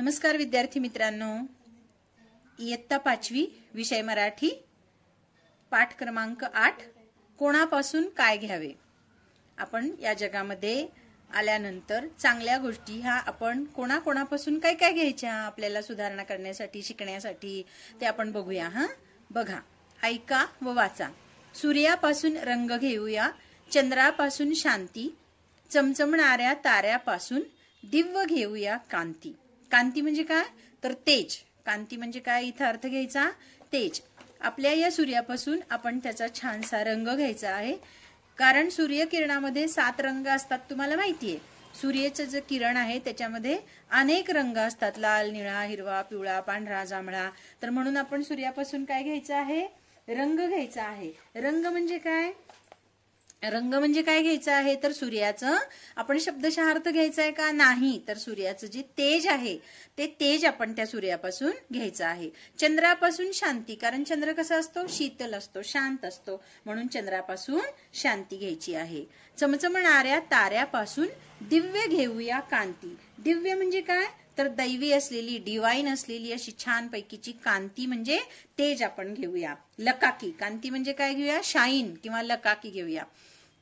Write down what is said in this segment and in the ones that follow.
नमस्कार विद्यार्थी मित्रांनो इयत्ता पाचवी विषय मराठी पाठ क्रमांक आठ कोणापासून काय घ्यावे आपण या जगामध्ये आल्यानंतर चांगल्या गोष्टी ह्या आपण कोणाकोणापासून काय काय घ्यायच्या आपल्याला सुधारणा करण्यासाठी शिकण्यासाठी ते आपण बघूया हा बघा ऐका व वाचा सूर्यापासून रंग घेऊया चंद्रापासून शांती चमचमणाऱ्या ताऱ्यापासून दिव्य घेऊया कांती कांती म्हणजे काय तर तेज कांती म्हणजे काय इथं अर्थ घ्यायचा तेज आपल्या या सूर्यापासून आपण त्याचा छानसा रंग घ्यायचा आहे कारण सूर्यकिरणामध्ये सात रंग असतात तुम्हाला माहिती आहे सूर्याचं जे किरण आहे त्याच्यामध्ये अनेक रंग असतात लाल निळा हिरवा पिवळा पांढरा जांभळा तर म्हणून आपण सूर्यापासून काय घ्यायचं आहे रंग घ्यायचा आहे रंग म्हणजे काय रंग म्हणजे काय घ्यायचं आहे तर सूर्याचं आपण शब्दशः अर्थ घ्यायचा आहे का नाही तर सूर्याचं जे तेज आहे ते तेज आपण त्या सूर्यापासून घ्यायचं आहे चंद्रापासून शांती कारण चंद्र कसा असतो शीतल असतो शांत असतो म्हणून चंद्रापासून शांती घ्यायची आहे चमचमणाऱ्या ताऱ्यापासून दिव्य घेऊया कांती दिव्य म्हणजे काय तर दैवी असलेली डिवाईन असलेली अशी छान पैकीची कांती म्हणजे तेज आपण घेऊया लकाकी कांती म्हणजे काय घेऊया शाईन किंवा लकाकी घेऊया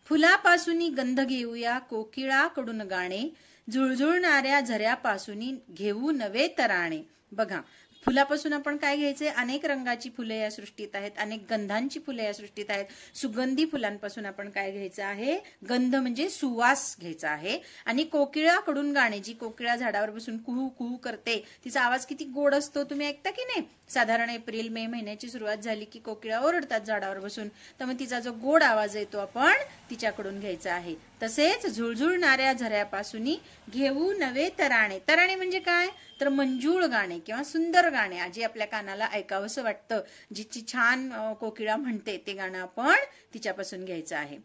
फुलापासून गंध घेऊया कोकिळाकडून गाणे झुळझुळणाऱ्या झऱ्यापासून घेऊ नवे तराणे बघा फुलापासून आपण काय घ्यायचे अनेक रंगाची फुले या सृष्टीत आहेत अनेक गंधांची फुले या सृष्टीत आहेत सुगंधी फुलांपासून आपण काय घ्यायचं आहे गंध म्हणजे सुवास घ्यायचा आहे आणि कोकिळाकडून गाणे जी कोकिळा झाडावर बसून कुहू कुहू करते तिचा आवाज किती गोड असतो तुम्ही ऐकता की नाही साधारण एप्रिल मे महिन्याची सुरुवात झाली की कोकिळा ओरडतात झाडावर बसून तर मग तिचा जो गोड आवाज येतो आपण तिच्याकडून घ्यायचा आहे तसेच झुळझुळणाऱ्या झऱ्यापासून घेऊ नवे तराणे तराणे म्हणजे काय तर मंजूळ गाणे किंवा सुंदर गाणे आजी आपल्या कानाला ऐकावंसं वाटतं जिची छान कोकिळा म्हणते ते गाणं आपण तिच्यापासून घ्यायचं आहे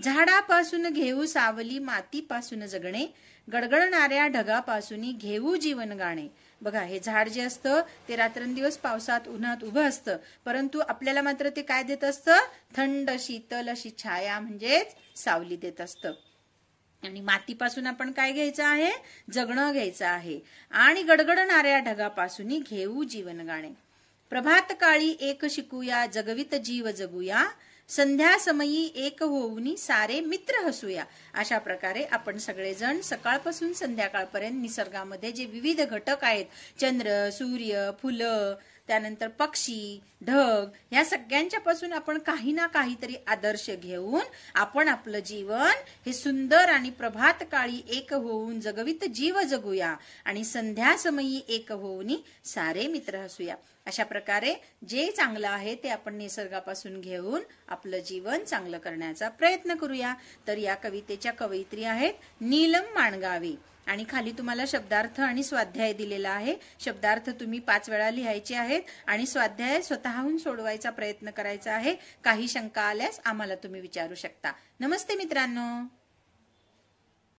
झाडापासून घेऊ सावली मातीपासून जगणे गडगडणाऱ्या ढगापासून घेऊ जीवन गाणे बघा हे झाड जे असतं ते रात्रंदिवस पावसात उन्हात उभं असतं परंतु आपल्याला मात्र ते काय देत असतं थंड शीतल अशी छाया म्हणजेच सावली देत असतं आणि मातीपासून आपण काय घ्यायचं आहे जगणं घ्यायचं आहे आणि गडगडणाऱ्या ढगापासून घेऊ जीवन गाणे प्रभात काळी एक शिकूया जगवित जीव जगूया संध्यासमयी एक होऊनी सारे मित्र हसूया अशा प्रकारे आपण सगळेजण सकाळपासून संध्याकाळपर्यंत निसर्गामध्ये जे विविध घटक आहेत चंद्र सूर्य फुलं त्यानंतर पक्षी ढग या सगळ्यांच्या पासून आपण काही ना काहीतरी आदर्श घेऊन आपण आपलं जीवन हे सुंदर आणि प्रभात काळी एक होऊन जगवित जीव जगूया आणि संध्यासमयी एक होऊन सारे मित्र हसूया अशा प्रकारे जे चांगलं आहे ते आपण निसर्गापासून घेऊन आपलं जीवन चांगलं करण्याचा प्रयत्न करूया तर या कवितेच्या कवयित्री आहेत नीलम माणगावे आणि खाली तुम्हाला शब्दार्थ आणि स्वाध्याय दिलेला आहे शब्दार्थ तुम्ही पाच वेळा लिहायचे आहेत आणि स्वाध्याय स्वतःहून सोडवायचा प्रयत्न करायचा आहे काही शंका आल्यास आम्हाला तुम्ही विचारू शकता नमस्ते मित्रांनो